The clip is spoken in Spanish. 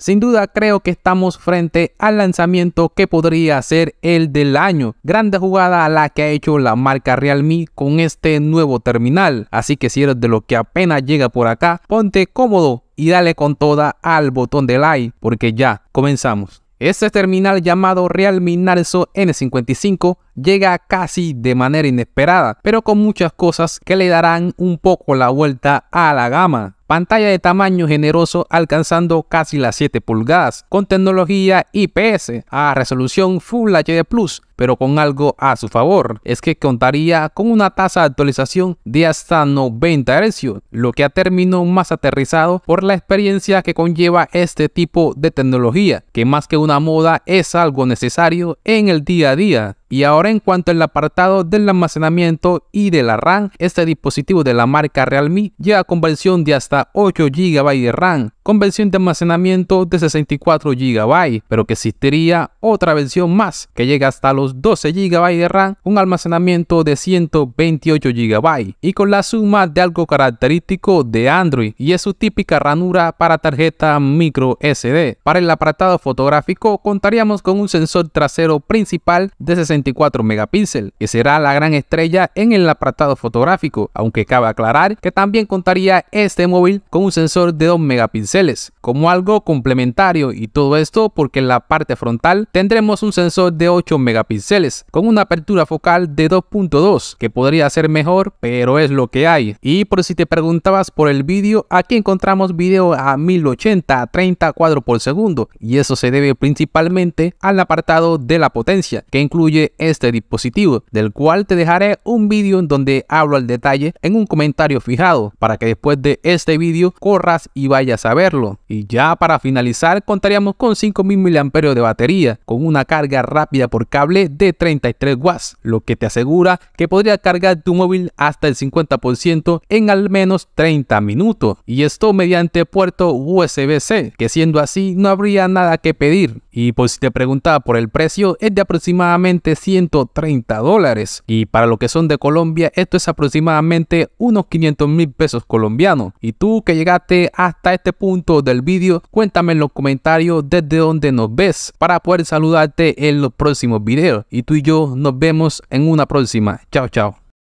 Sin duda creo que estamos frente al lanzamiento que podría ser el del año. Grande jugada a la que ha hecho la marca Realme con este nuevo terminal. Así que si eres de los que apenas llega por acá, ponte cómodo y dale con toda al botón de like porque ya comenzamos. Este terminal llamado Realme Narzo N55 llega casi de manera inesperada, pero con muchas cosas que le darán un poco la vuelta a la gama pantalla de tamaño generoso alcanzando casi las 7 pulgadas, con tecnología IPS a resolución Full HD Plus, pero con algo a su favor, es que contaría con una tasa de actualización de hasta 90 Hz, lo que a término más aterrizado por la experiencia que conlleva este tipo de tecnología, que más que una moda es algo necesario en el día a día. Y ahora en cuanto al apartado del almacenamiento y de la RAM, este dispositivo de la marca Realme llega con versión de hasta 8 GB de RAM, con versión de almacenamiento de 64 GB, pero que existiría otra versión más que llega hasta los 12 GB de RAM, un almacenamiento de 128 GB y con la suma de algo característico de Android y es su típica ranura para tarjeta micro SD. Para el apartado fotográfico contaríamos con un sensor trasero principal de 64 megapíxeles, que será la gran estrella en el apartado fotográfico, aunque cabe aclarar que también contaría este móvil con un sensor de 2 megapíxeles como algo complementario y todo esto porque en la parte frontal tendremos un sensor de 8 megapíxeles con una apertura focal de 2.2 que podría ser mejor pero es lo que hay y por si te preguntabas por el vídeo aquí encontramos vídeo a 1080 a 30 cuadros por segundo y eso se debe principalmente al apartado de la potencia que incluye este dispositivo del cual te dejaré un vídeo en donde hablo al detalle en un comentario fijado para que después de este vídeo corras y vayas a ver y ya para finalizar contaríamos con 5.000 mAh de batería con una carga rápida por cable de 33 watts, lo que te asegura que podría cargar tu móvil hasta el 50% en al menos 30 minutos. Y esto mediante puerto USB-C, que siendo así no habría nada que pedir. Y por si te preguntaba por el precio, es de aproximadamente 130 dólares. Y para lo que son de Colombia, esto es aproximadamente unos 500 mil pesos colombianos. Y tú que llegaste hasta este punto, del vídeo, cuéntame en los comentarios desde donde nos ves para poder saludarte en los próximos vídeos Y tú y yo nos vemos en una próxima. Chao, chao.